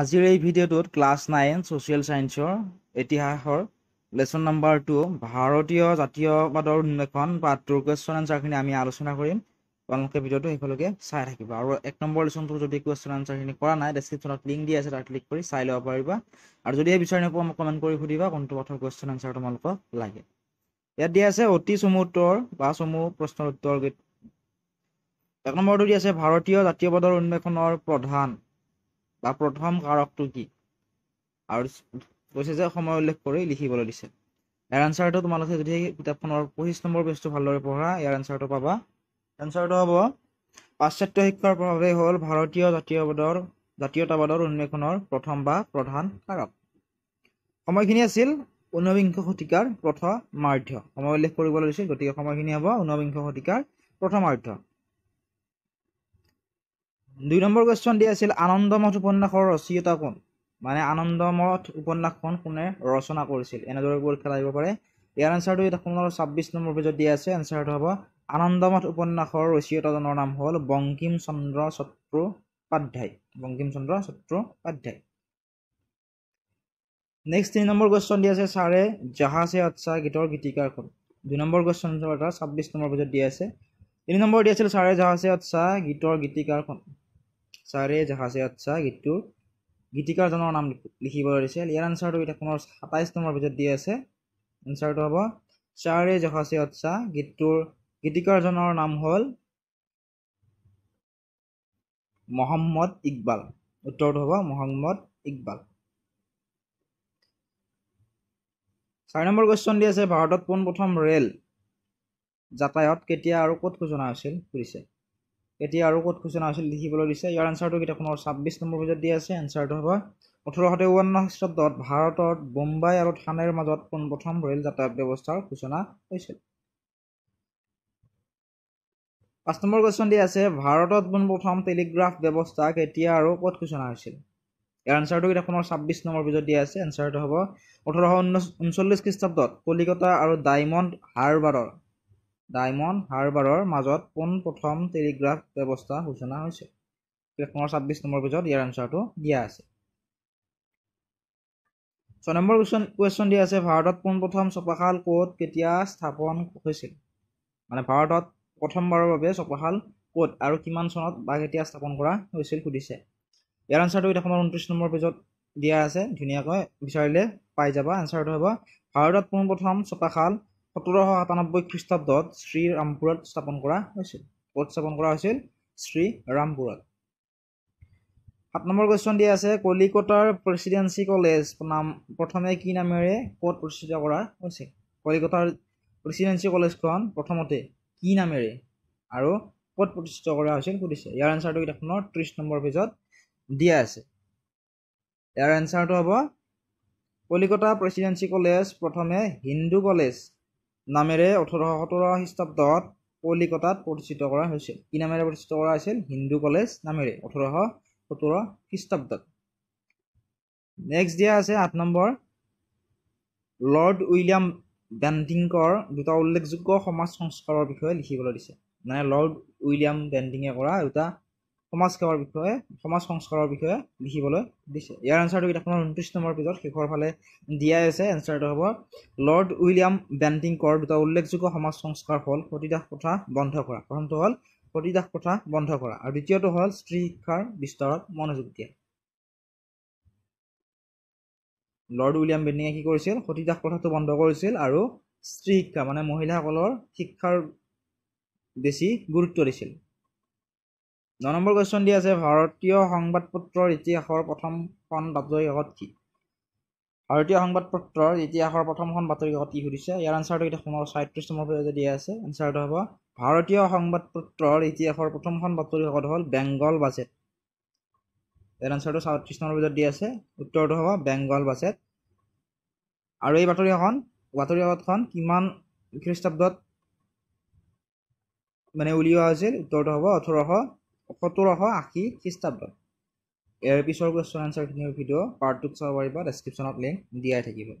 আজিৰ এই ভিডিঅ'টোত ক্লাছ নাইন ছ'চিয়েল ছায়েন্সৰ ইতিহাসৰ লেচন নাম্বাৰ টু ভাৰতীয় জাতীয়বাদৰ উন্মেষণ বা ট্ৰু কুৱেশ্যন এনচাৰখিনি আমি আলোচনা কৰিম তোমালোকে ভিডিঅ'টো শেষলৈকে চাই থাকিব আৰু এক নম্বৰ লেচনটো যদি কুৱেশ্যন এনচাৰখিনি কৰা নাই ডেছক্ৰিপশ্যনত লিংক দিয়া আছে তাত ক্লিক কৰি চাই ল'ব পাৰিবা আৰু যদিহে বিচাৰি নোপোৱা মোক কমেণ্ট কৰি সুধিবা কোনটো পথৰ কুৱেশ্যন এনচাৰ তোমালোকক লাগে ইয়াত দিয়া আছে অতি চমু উত্তৰ বা চমু প্ৰশ্নৰ উত্তৰ এক নম্বৰটো দিয়া আছে ভাৰতীয় জাতীয়বাদৰ উন্মেষণৰ প্ৰধান বা প্ৰথম কাৰকটো কি আৰু কৈছে যে সময় উল্লেখ কৰি লিখিবলৈ দিছে ইয়াৰ এনচাৰটো তোমালোকে যদি কিতাপখনৰ পঁচিছ নম্বৰ পেজটো ভালদৰে পঢ়া ইয়াৰ এনচাৰটো পাবা এনচাৰটো হ'ব পাশ্চাত্য শিক্ষাৰ প্ৰভাৱেই হ'ল ভাৰতীয় জাতীয়বাদৰ জাতীয়তাবাদৰ উন্মেষণৰ প্ৰথম বা প্ৰধান কাৰক সময়খিনি আছিল ঊনবিংশ শতিকাৰ প্ৰথমাৰ্ধ সময় উল্লেখ কৰিবলৈ দিছিল গতিকে সময়খিনি হ'ব ঊনবিংশ শতিকাৰ প্ৰথমাৰ্ধ দুই নম্বৰ কুৱেশ্যন দিয়া আছিল আনন্দমঠ উপন্যাসৰ ৰচয়িতা কোন মানে আনন্দমঠ উপন্যাসখন কোনে ৰচনা কৰিছিল এনেদৰে পৰীক্ষা লাগিব পাৰে ইয়াৰ এনচাৰটো আপোনাৰ ছাব্বিছ নম্বৰ পেজত দিয়া আছে এনচাৰটো হ'ব আনন্দমঠ উপন্যাসৰ ৰচয়িতাজনৰ নাম হ'ল বংকিম চন্দ্ৰ চত্ৰোপাধ্যায় বংকিম চন্দ্ৰ চত্ৰোপাধ্যায় নেক্সট তিনি নম্বৰ কুৱেশ্যন দিয়া আছে ছাৰে জাহাজে আচ্ছা গীতৰ গীতিকাৰ কোন দুই নম্বৰ কুৱেশ্যন ছাব্বিছ নম্বৰ পেজত দিয়া আছে তিনি নম্বৰ দিয়া আছিল ছাৰে জাহাজে আচ্ছা গীতৰ গীতিকাৰ কোন ছাৰে জাহাজে আচ্ছা গীতটোৰ গীতিকাৰজনৰ নাম লিখিবলৈ দিছিল ইয়াৰ এনচাৰটো এতিয়া পুনৰ সাতাইছ নম্বৰ পেজত দি আছে এনচাৰটো হ'ব ছাৰে জহাচে আচ্ছা গীতটোৰ গীতিকাৰজনৰ নাম হ'ল মহম্মদ ইকবাল উত্তৰটো হ'ব মহম্মদ ইকবাল চাৰি নম্বৰ কুৱেশ্যন দি আছে ভাৰতত পোনপ্ৰথম ৰেল যাতায়ত কেতিয়া আৰু ক'ত সূচনা হৈছিল সুধিছে এতিয়া আৰু ক'ত কুৱেশ্যন আছিল লিখিবলৈ দিছে ইয়াৰ এনচাৰটো কিতাপখনৰ ছাব্বিছ নম্বৰ পেজত দিয়া আছে এনচাৰটো হ'ব ওঠৰশ তেৱন্ন খ্ৰীষ্টাব্দত ভাৰতত বোম্বাই আৰু থানেৰ মাজত পোনপ্ৰথম ৰেল যাতায়াত ব্যৱস্থাৰ সূচনা হৈছিল পাঁচ নম্বৰ কুৱেশ্যন দিয়া আছে ভাৰতত পোনপ্ৰথম টেলিগ্ৰাফ ব্যৱস্থা কেতিয়া আৰু ক'ত সূচনা হৈছিল ইয়াৰ এনচাৰটো কিতাপখনৰ ছাব্বিছ নম্বৰ পেজত দিয়া আছে এনচাৰটো হ'ব ওঠৰশ ঊনচল্লিছ খ্ৰীষ্টাব্দত কলিকতা আৰু ডায়মণ্ড হাৰবাৰৰ ডায়মণ্ড হাৰ্বাৰৰ মাজত পোন প্ৰথম টেলিগ্ৰাফ ব্যৱস্থা সূচনা হৈছে প্ৰশ্নৰ ছাব্বিছ নম্বৰ পেজত ইয়াৰ আনচাৰটো দিয়া আছে ছয় নম্বৰ কুৱেশ্যন কুৱেশ্যন দিয়া আছে ভাৰতত পোনপ্ৰথম চপাশাল ক'ত কেতিয়া স্থাপন হৈছিল মানে ভাৰতত প্ৰথমবাৰৰ বাবে চপাশাল ক'ত আৰু কিমান চনত বা কেতিয়া স্থাপন কৰা হৈছিল সুধিছে ইয়াৰ আনচাৰটো এতিয়া আমাৰ ঊনত্ৰিছ নম্বৰ পেজত দিয়া আছে ধুনীয়াকৈ বিচাৰিলে পাই যাবা আনচাৰটো হ'ব ভাৰতত পোনপ্ৰথম চপাশাল সোতৰশ সাতানব্বৈ খ্ৰীষ্টাব্দত শ্ৰীৰামপুৰত স্থাপন কৰা হৈছিল ক'ত স্থাপন কৰা হৈছিল শ্ৰীৰামপুৰত সাত নম্বৰ কুৱেশ্যন দিয়া আছে কলিকতাৰ প্ৰেচিডেঞ্চি কলেজ নাম প্ৰথমে কি নামেৰে ক'ত প্ৰতিষ্ঠিত কৰা হৈছিল কলিকতাৰ প্ৰেচিডেঞ্চি কলেজখন প্ৰথমতে কি নামেৰে আৰু ক'ত প্ৰতিষ্ঠিত কৰা হৈছিল সুধিছে ইয়াৰ এনচাৰটো কিতাপখনৰ ত্ৰিছ নম্বৰ পেজত দিয়া আছে ইয়াৰ এনচাৰটো হ'ব কলিকতা প্ৰেচিডেঞ্চি কলেজ প্ৰথমে হিন্দু কলেজ নামেৰে ওঠৰশ সোতৰ খ্ৰীষ্টাব্দত কলিকতাত প্ৰতিষ্ঠিত কৰা হৈছিল কি নামেৰে প্ৰতিষ্ঠিত কৰা হৈছিল হিন্দু কলেজ নামেৰে ওঠৰশ সোতৰ খ্ৰীষ্টাব্দত নেক্সট দিয়া আছে আঠ নম্বৰ লৰ্ড উইলিয়াম বেণ্টিংকৰ দুটা উল্লেখযোগ্য সমাজ সংস্কাৰৰ বিষয়ে লিখিবলৈ দিছে মানে লৰ্ড উইলিয়াম বেণ্টিঙে কৰা দুটা সমাজসেৱাৰ বিষয়ে সমাজ সংস্কাৰৰ বিষয়ে লিখিবলৈ দিছে ইয়াৰ এঞ্চাৰটো কিতাপখনৰ ঊনত্ৰিছ নম্বৰ পেজত শেষৰ ফালে দিয়াই আছে এঞ্চাৰটো হ'ব লৰ্ড উইলিয়াম বেণ্টিংকৰ দুটা উল্লেখযোগ্য সমাজ সংস্কাৰ হ'ল সতীদাস প্ৰথা বন্ধ কৰা প্ৰথমটো হ'ল সতীদাস প্ৰথা বন্ধ কৰা আৰু দ্বিতীয়টো হ'ল স্ত্ৰী শিক্ষাৰ বিস্তাৰত মনোযোগ দিয়া লৰ্ড উইলিয়াম বেণ্টিঙে কি কৰিছিল সতীদাস প্ৰথাটো বন্ধ কৰিছিল আৰু স্ত্ৰী শিক্ষা মানে মহিলাসকলৰ শিক্ষাৰ বেছি গুৰুত্ব দিছিল ন নম্বৰ কুৱেশ্যন দিয়া আছে ভাৰতীয় সংবাদ পত্ৰৰ ইতিহাসৰ প্ৰথমখন বাতৰি কাকত কি ভাৰতীয় সংবাদ পত্ৰৰ ইতিহাসৰ প্ৰথমখন বাতৰি কাকত কি সুধিছে ইয়াৰ আনচাৰটো এতিয়া সোণৰ ছয়ত্ৰিছ নম্বৰ পেজতে দিয়া আছে আনচাৰটো হ'ব ভাৰতীয় সংবাদ পত্ৰৰ ইতিহাসৰ প্ৰথমখন বাতৰি কাকত হ'ল বেংগল বাজেট ইয়াৰ আনচাৰটো ছয়ত্ৰিছ নম্বৰ পেজত দিয়া আছে উত্তৰটো হ'ব বেংগল বাজেট আৰু এই বাতৰি কাকত বাতৰি কাকতখন কিমান খ্ৰীষ্টাব্দত মানে উলিওৱা হৈছিল উত্তৰটো হ'ব ওঠৰশ সোতৰশ আশী খ্ৰীষ্টাব্দ ইয়াৰ পিছৰ কুৱেশ্যন আনচাৰখিনিৰ ভিডিঅ' পাৰ্টটোত চাব পাৰিবা ডেছক্ৰিপশ্যনত লিংক দিয়াই থাকিব